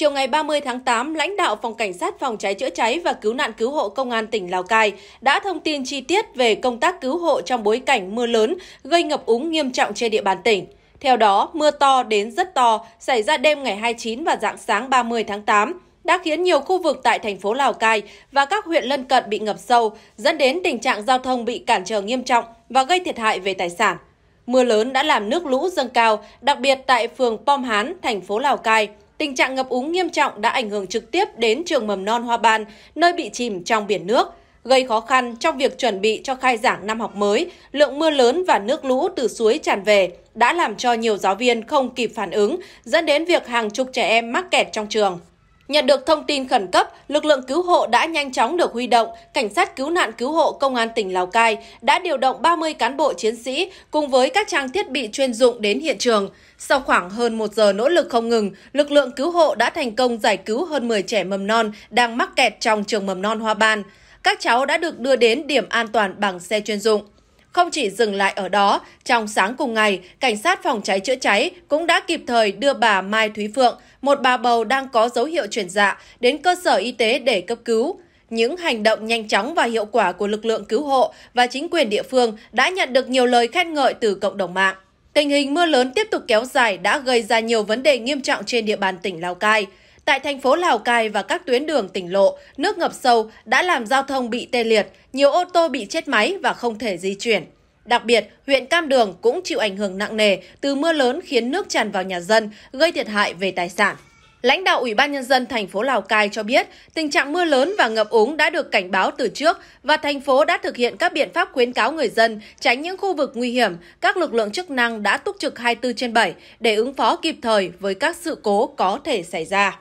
Chiều ngày 30 tháng 8, lãnh đạo Phòng Cảnh sát Phòng cháy chữa cháy và Cứu nạn Cứu hộ Công an tỉnh Lào Cai đã thông tin chi tiết về công tác cứu hộ trong bối cảnh mưa lớn gây ngập úng nghiêm trọng trên địa bàn tỉnh. Theo đó, mưa to đến rất to xảy ra đêm ngày 29 và dạng sáng 30 tháng 8 đã khiến nhiều khu vực tại thành phố Lào Cai và các huyện lân cận bị ngập sâu, dẫn đến tình trạng giao thông bị cản trở nghiêm trọng và gây thiệt hại về tài sản. Mưa lớn đã làm nước lũ dâng cao, đặc biệt tại phường Pom Hán, thành phố Lào Cai, tình trạng ngập úng nghiêm trọng đã ảnh hưởng trực tiếp đến trường mầm non Hoa Ban, nơi bị chìm trong biển nước, gây khó khăn trong việc chuẩn bị cho khai giảng năm học mới. Lượng mưa lớn và nước lũ từ suối tràn về đã làm cho nhiều giáo viên không kịp phản ứng, dẫn đến việc hàng chục trẻ em mắc kẹt trong trường. Nhận được thông tin khẩn cấp, lực lượng cứu hộ đã nhanh chóng được huy động. Cảnh sát cứu nạn cứu hộ Công an tỉnh Lào Cai đã điều động 30 cán bộ chiến sĩ cùng với các trang thiết bị chuyên dụng đến hiện trường. Sau khoảng hơn một giờ nỗ lực không ngừng, lực lượng cứu hộ đã thành công giải cứu hơn 10 trẻ mầm non đang mắc kẹt trong trường mầm non Hoa Ban. Các cháu đã được đưa đến điểm an toàn bằng xe chuyên dụng. Không chỉ dừng lại ở đó, trong sáng cùng ngày, cảnh sát phòng cháy chữa cháy cũng đã kịp thời đưa bà Mai Thúy Phượng, một bà bầu đang có dấu hiệu chuyển dạ, đến cơ sở y tế để cấp cứu. Những hành động nhanh chóng và hiệu quả của lực lượng cứu hộ và chính quyền địa phương đã nhận được nhiều lời khen ngợi từ cộng đồng mạng. Tình hình mưa lớn tiếp tục kéo dài đã gây ra nhiều vấn đề nghiêm trọng trên địa bàn tỉnh Lào Cai. Tại thành phố Lào Cai và các tuyến đường tỉnh lộ, nước ngập sâu đã làm giao thông bị tê liệt, nhiều ô tô bị chết máy và không thể di chuyển. Đặc biệt, huyện Cam Đường cũng chịu ảnh hưởng nặng nề từ mưa lớn khiến nước tràn vào nhà dân, gây thiệt hại về tài sản. Lãnh đạo Ủy ban Nhân dân thành phố Lào Cai cho biết, tình trạng mưa lớn và ngập úng đã được cảnh báo từ trước và thành phố đã thực hiện các biện pháp khuyến cáo người dân tránh những khu vực nguy hiểm. Các lực lượng chức năng đã túc trực 24 trên 7 để ứng phó kịp thời với các sự cố có thể xảy ra.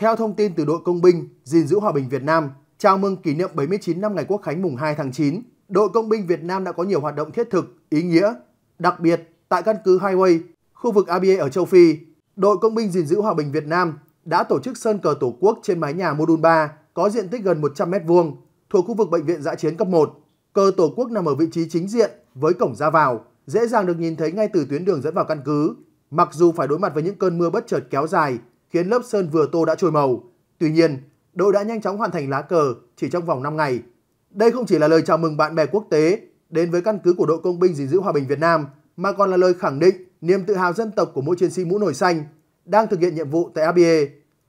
Theo thông tin từ đội công binh gìn giữ hòa bình Việt Nam, chào mừng kỷ niệm 79 năm ngày Quốc khánh mùng 2 tháng 9, đội công binh Việt Nam đã có nhiều hoạt động thiết thực, ý nghĩa. Đặc biệt, tại căn cứ Highway, khu vực ABA ở châu Phi, đội công binh gìn giữ hòa bình Việt Nam đã tổ chức sơn cờ Tổ quốc trên mái nhà mô 3 có diện tích gần 100 m2 thuộc khu vực bệnh viện dã chiến cấp 1. Cờ Tổ quốc nằm ở vị trí chính diện với cổng ra vào, dễ dàng được nhìn thấy ngay từ tuyến đường dẫn vào căn cứ. Mặc dù phải đối mặt với những cơn mưa bất chợt kéo dài, khiến lớp sơn vừa tô đã trôi màu. Tuy nhiên, đội đã nhanh chóng hoàn thành lá cờ chỉ trong vòng 5 ngày. Đây không chỉ là lời chào mừng bạn bè quốc tế đến với căn cứ của đội công binh gìn giữ hòa bình Việt Nam, mà còn là lời khẳng định niềm tự hào dân tộc của mỗi chiến sĩ mũ nổi xanh đang thực hiện nhiệm vụ tại ABA.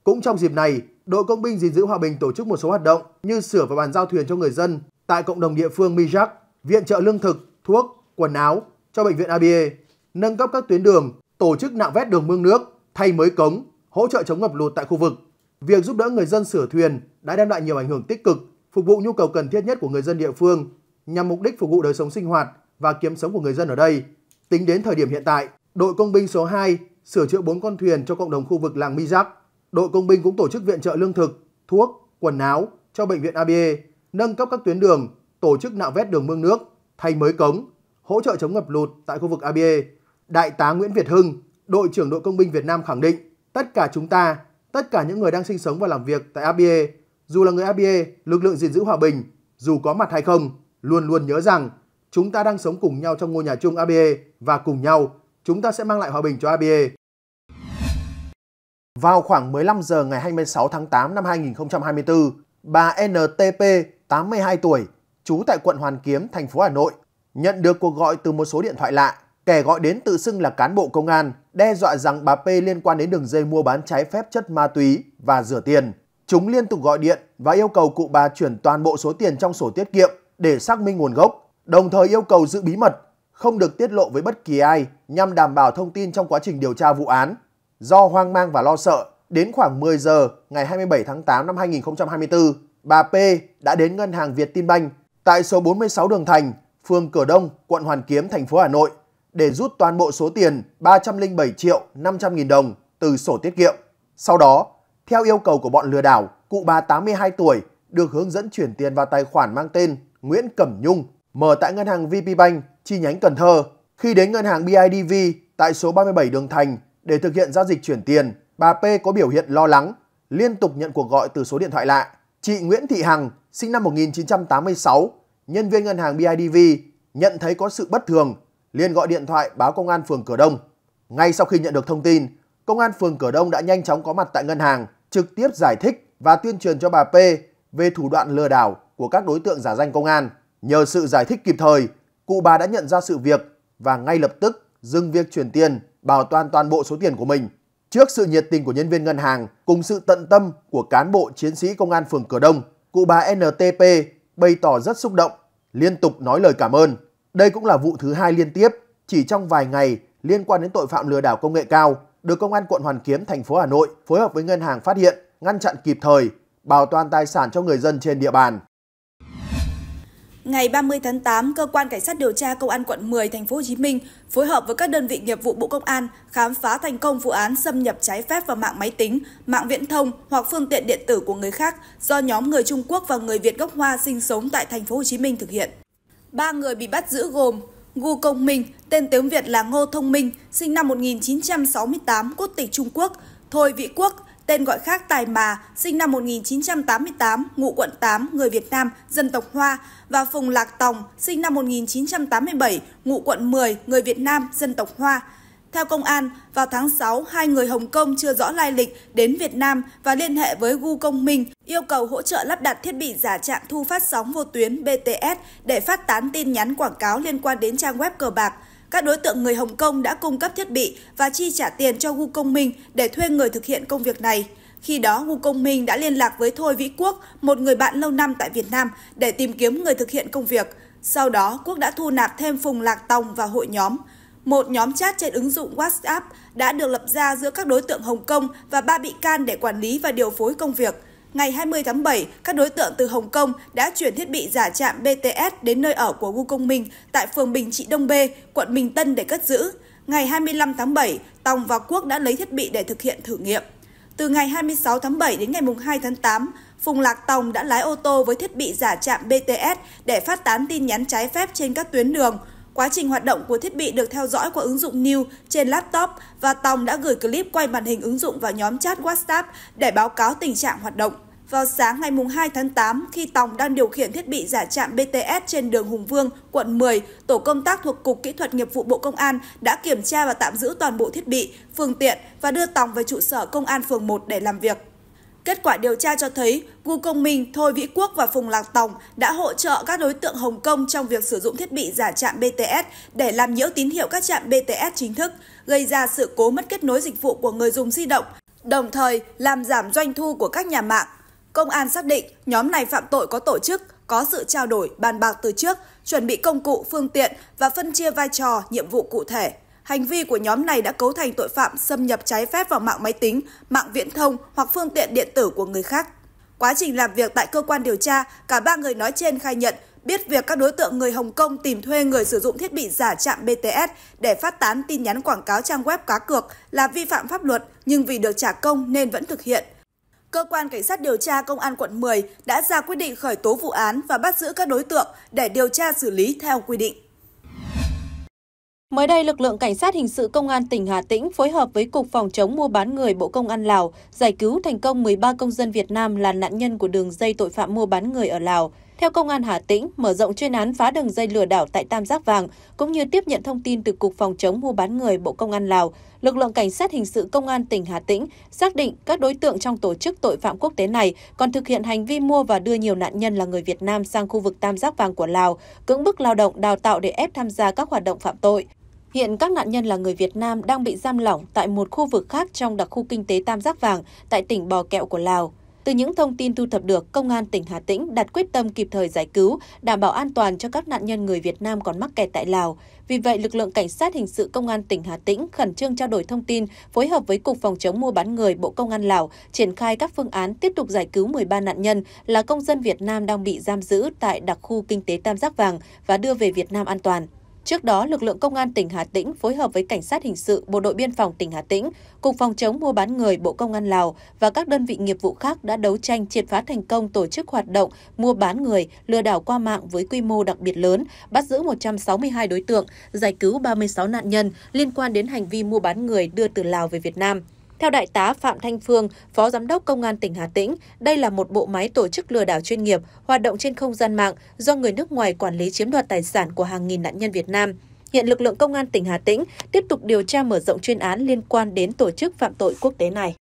Cũng trong dịp này, đội công binh gìn giữ hòa bình tổ chức một số hoạt động như sửa và bàn giao thuyền cho người dân tại cộng đồng địa phương Mijak, viện trợ lương thực, thuốc, quần áo cho bệnh viện ABA, nâng cấp các tuyến đường, tổ chức nạo vét đường mương nước, thay mới cống, hỗ trợ chống ngập lụt tại khu vực. Việc giúp đỡ người dân sửa thuyền đã đem lại nhiều ảnh hưởng tích cực, phục vụ nhu cầu cần thiết nhất của người dân địa phương, nhằm mục đích phục vụ đời sống sinh hoạt và kiếm sống của người dân ở đây. Tính đến thời điểm hiện tại, đội công binh số 2 sửa chữa 4 con thuyền cho cộng đồng khu vực làng Mi Giác. Đội công binh cũng tổ chức viện trợ lương thực, thuốc, quần áo cho bệnh viện ABA, e, nâng cấp các tuyến đường, tổ chức nạo vét đường mương nước, thay mới cống, hỗ trợ chống ngập lụt tại khu vực ABA. E. Đại tá Nguyễn Việt Hưng, đội trưởng đội công binh Việt Nam khẳng định Tất cả chúng ta, tất cả những người đang sinh sống và làm việc tại ABA, e, dù là người ABA, e, lực lượng gìn giữ hòa bình, dù có mặt hay không, luôn luôn nhớ rằng chúng ta đang sống cùng nhau trong ngôi nhà chung ABA e và cùng nhau chúng ta sẽ mang lại hòa bình cho ABA. Vào khoảng 15 giờ ngày 26 tháng 8 năm 2024, bà NTP, 82 tuổi, trú tại quận Hoàn Kiếm, thành phố Hà Nội, nhận được cuộc gọi từ một số điện thoại lạ Kẻ gọi đến tự xưng là cán bộ công an, đe dọa rằng bà P liên quan đến đường dây mua bán trái phép chất ma túy và rửa tiền. Chúng liên tục gọi điện và yêu cầu cụ bà chuyển toàn bộ số tiền trong sổ tiết kiệm để xác minh nguồn gốc, đồng thời yêu cầu giữ bí mật, không được tiết lộ với bất kỳ ai nhằm đảm bảo thông tin trong quá trình điều tra vụ án. Do hoang mang và lo sợ, đến khoảng 10 giờ ngày 27 tháng 8 năm 2024, bà P đã đến ngân hàng Việt Tin Banh tại số 46 Đường Thành, phường Cửa Đông, quận Hoàn Kiếm, thành phố Hà Nội để rút toàn bộ số tiền 307 triệu 500 nghìn đồng từ sổ tiết kiệm. Sau đó, theo yêu cầu của bọn lừa đảo, cụ bà 82 tuổi được hướng dẫn chuyển tiền vào tài khoản mang tên Nguyễn Cẩm Nhung mở tại ngân hàng VP Bank chi nhánh Cần Thơ. Khi đến ngân hàng BIDV tại số 37 Đường Thành để thực hiện giao dịch chuyển tiền, bà P có biểu hiện lo lắng, liên tục nhận cuộc gọi từ số điện thoại lạ. Chị Nguyễn Thị Hằng, sinh năm 1986, nhân viên ngân hàng BIDV, nhận thấy có sự bất thường liền gọi điện thoại báo công an phường Cửa Đông. Ngay sau khi nhận được thông tin, công an phường Cửa Đông đã nhanh chóng có mặt tại ngân hàng, trực tiếp giải thích và tuyên truyền cho bà P về thủ đoạn lừa đảo của các đối tượng giả danh công an. Nhờ sự giải thích kịp thời, cụ bà đã nhận ra sự việc và ngay lập tức dừng việc chuyển tiền, bảo toàn toàn bộ số tiền của mình. Trước sự nhiệt tình của nhân viên ngân hàng cùng sự tận tâm của cán bộ chiến sĩ công an phường Cửa Đông, cụ bà NTP bày tỏ rất xúc động, liên tục nói lời cảm ơn. Đây cũng là vụ thứ hai liên tiếp chỉ trong vài ngày liên quan đến tội phạm lừa đảo công nghệ cao được công an quận Hoàn Kiếm thành phố Hà Nội phối hợp với ngân hàng phát hiện, ngăn chặn kịp thời, bảo toàn tài sản cho người dân trên địa bàn. Ngày 30 tháng 8, cơ quan cảnh sát điều tra công an quận 10 thành phố Hồ Chí Minh phối hợp với các đơn vị nghiệp vụ Bộ Công an khám phá thành công vụ án xâm nhập trái phép vào mạng máy tính, mạng viễn thông hoặc phương tiện điện tử của người khác do nhóm người Trung Quốc và người Việt gốc Hoa sinh sống tại thành phố Hồ Chí Minh thực hiện. Ba người bị bắt giữ gồm Gu Công Minh, tên tiếng Việt là Ngô Thông Minh, sinh năm 1968, quốc tịch Trung Quốc, Thôi Vĩ Quốc, tên gọi khác Tài Mà, sinh năm 1988, ngụ quận 8, người Việt Nam, dân tộc Hoa, và Phùng Lạc Tòng, sinh năm 1987, ngụ quận 10, người Việt Nam, dân tộc Hoa. Theo công an, vào tháng 6, hai người Hồng Kông chưa rõ lai lịch đến Việt Nam và liên hệ với Gu Công Minh yêu cầu hỗ trợ lắp đặt thiết bị giả trạm thu phát sóng vô tuyến BTS để phát tán tin nhắn quảng cáo liên quan đến trang web cờ bạc. Các đối tượng người Hồng Kông đã cung cấp thiết bị và chi trả tiền cho Gu Công Minh để thuê người thực hiện công việc này. Khi đó, Gu Công Minh đã liên lạc với Thôi Vĩ Quốc, một người bạn lâu năm tại Việt Nam, để tìm kiếm người thực hiện công việc. Sau đó, Quốc đã thu nạp thêm Phùng Lạc Tòng và hội nhóm. Một nhóm chat trên ứng dụng WhatsApp đã được lập ra giữa các đối tượng Hồng Kông và ba bị can để quản lý và điều phối công việc. Ngày 20 tháng 7, các đối tượng từ Hồng Kông đã chuyển thiết bị giả trạm BTS đến nơi ở của Gu Công Minh tại phường Bình Trị Đông B, quận Bình Tân để cất giữ. Ngày 25 tháng 7, Tòng và Quốc đã lấy thiết bị để thực hiện thử nghiệm. Từ ngày 26 tháng 7 đến ngày 2 tháng 8, Phùng Lạc Tòng đã lái ô tô với thiết bị giả trạm BTS để phát tán tin nhắn trái phép trên các tuyến đường – Quá trình hoạt động của thiết bị được theo dõi qua ứng dụng New trên laptop và Tòng đã gửi clip quay màn hình ứng dụng vào nhóm chat WhatsApp để báo cáo tình trạng hoạt động. Vào sáng ngày 2 tháng 8, khi Tòng đang điều khiển thiết bị giả trạm BTS trên đường Hùng Vương, quận 10, tổ công tác thuộc Cục Kỹ thuật Nghiệp vụ Bộ Công an đã kiểm tra và tạm giữ toàn bộ thiết bị, phương tiện và đưa Tòng về trụ sở Công an phường 1 để làm việc. Kết quả điều tra cho thấy, Vu Công Minh, Thôi Vĩ Quốc và Phùng Lạc Tòng đã hỗ trợ các đối tượng Hồng Kông trong việc sử dụng thiết bị giả trạm BTS để làm nhiễu tín hiệu các trạm BTS chính thức, gây ra sự cố mất kết nối dịch vụ của người dùng di động, đồng thời làm giảm doanh thu của các nhà mạng. Công an xác định nhóm này phạm tội có tổ chức, có sự trao đổi, bàn bạc từ trước, chuẩn bị công cụ, phương tiện và phân chia vai trò, nhiệm vụ cụ thể. Hành vi của nhóm này đã cấu thành tội phạm xâm nhập trái phép vào mạng máy tính, mạng viễn thông hoặc phương tiện điện tử của người khác. Quá trình làm việc tại cơ quan điều tra, cả ba người nói trên khai nhận biết việc các đối tượng người Hồng Kông tìm thuê người sử dụng thiết bị giả trạm BTS để phát tán tin nhắn quảng cáo trang web cá cược là vi phạm pháp luật nhưng vì được trả công nên vẫn thực hiện. Cơ quan Cảnh sát điều tra Công an quận 10 đã ra quyết định khởi tố vụ án và bắt giữ các đối tượng để điều tra xử lý theo quy định. Mới đây, lực lượng cảnh sát hình sự công an tỉnh Hà Tĩnh phối hợp với Cục Phòng chống mua bán người Bộ Công an Lào giải cứu thành công 13 công dân Việt Nam là nạn nhân của đường dây tội phạm mua bán người ở Lào. Theo Công an Hà Tĩnh, mở rộng chuyên án phá đường dây lừa đảo tại Tam Giác Vàng, cũng như tiếp nhận thông tin từ Cục Phòng chống mua bán người Bộ Công an Lào, lực lượng Cảnh sát hình sự Công an tỉnh Hà Tĩnh xác định các đối tượng trong tổ chức tội phạm quốc tế này còn thực hiện hành vi mua và đưa nhiều nạn nhân là người Việt Nam sang khu vực Tam Giác Vàng của Lào, cưỡng bức lao động đào tạo để ép tham gia các hoạt động phạm tội. Hiện các nạn nhân là người Việt Nam đang bị giam lỏng tại một khu vực khác trong đặc khu kinh tế Tam Giác Vàng tại tỉnh Bò Kẹo của Lào. Từ những thông tin thu thập được, Công an tỉnh Hà Tĩnh đặt quyết tâm kịp thời giải cứu, đảm bảo an toàn cho các nạn nhân người Việt Nam còn mắc kẹt tại Lào. Vì vậy, lực lượng Cảnh sát hình sự Công an tỉnh Hà Tĩnh khẩn trương trao đổi thông tin, phối hợp với Cục Phòng chống mua bán người Bộ Công an Lào, triển khai các phương án tiếp tục giải cứu 13 nạn nhân là công dân Việt Nam đang bị giam giữ tại đặc khu kinh tế Tam Giác Vàng và đưa về Việt Nam an toàn. Trước đó, lực lượng Công an tỉnh Hà Tĩnh phối hợp với Cảnh sát Hình sự Bộ đội Biên phòng tỉnh Hà Tĩnh, Cục Phòng chống mua bán người Bộ Công an Lào và các đơn vị nghiệp vụ khác đã đấu tranh triệt phá thành công tổ chức hoạt động mua bán người, lừa đảo qua mạng với quy mô đặc biệt lớn, bắt giữ 162 đối tượng, giải cứu 36 nạn nhân liên quan đến hành vi mua bán người đưa từ Lào về Việt Nam. Theo Đại tá Phạm Thanh Phương, Phó Giám đốc Công an tỉnh Hà Tĩnh, đây là một bộ máy tổ chức lừa đảo chuyên nghiệp hoạt động trên không gian mạng do người nước ngoài quản lý chiếm đoạt tài sản của hàng nghìn nạn nhân Việt Nam. Hiện lực lượng Công an tỉnh Hà Tĩnh tiếp tục điều tra mở rộng chuyên án liên quan đến tổ chức phạm tội quốc tế này.